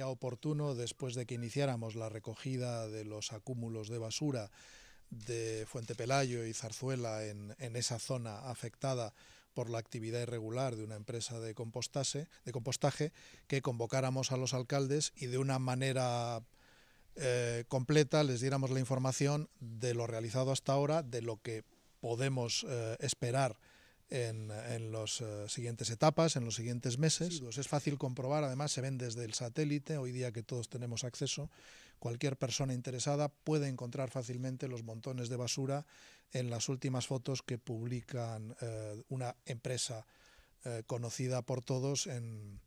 oportuno, después de que iniciáramos la recogida de los acúmulos de basura de Fuente Pelayo y Zarzuela en, esa zona afectada por la actividad irregular de una empresa de, de compostaje, que convocáramos a los alcaldes y de una manera eh, completa les diéramos la información de lo realizado hasta ahora, de lo que podemos eh, esperar en, en las eh, siguientes etapas, en los siguientes meses. es fácil comprobar, además se ven desde el satélite, hoy día que todos tenemos acceso, cualquier persona interesada puede encontrar fácilmente los montones de basura en las últimas fotos que publican eh, una empresa eh, conocida por todos en,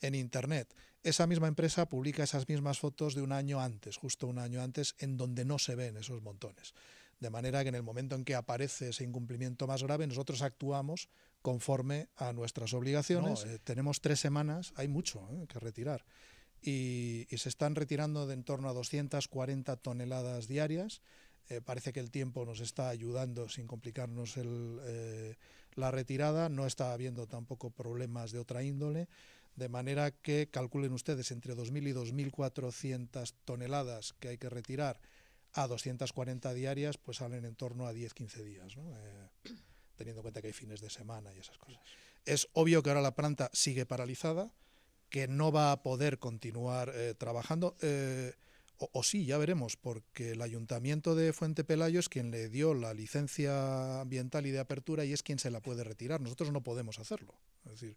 en Internet. Esa misma empresa publica esas mismas fotos de un año antes, justo un año antes, en donde no se ven esos montones. De manera que en el momento en que aparece ese incumplimiento más grave, nosotros actuamos conforme a nuestras obligaciones. Eh. tenemos tres semanas, hay mucho eh, que retirar. Y, se están retirando de en torno a 240 toneladas diarias. Eh, parece que el tiempo nos está ayudando sin complicarnos la retirada. No está habiendo tampoco problemas de otra índole. De manera que calculen ustedes entre 2.000 y 2.400 toneladas que hay que retirar a 240 diarias, pues salen en torno a 10-15 días, eh, teniendo en cuenta que hay fines de semana y esas cosas. Es obvio que ahora la planta sigue paralizada, que no va a poder continuar eh, trabajando, eh, o, sí, ya veremos, porque el ayuntamiento de Fuente Pelayo es quien le dio la licencia ambiental y de apertura y es quien se la puede retirar. Nosotros no podemos hacerlo, es decir,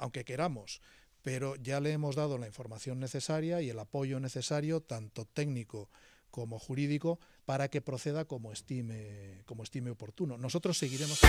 aunque queramos, pero ya le hemos dado la información necesaria y el apoyo necesario, tanto técnico, como jurídico para que proceda como estime, como estime oportuno. Nosotros seguiremos.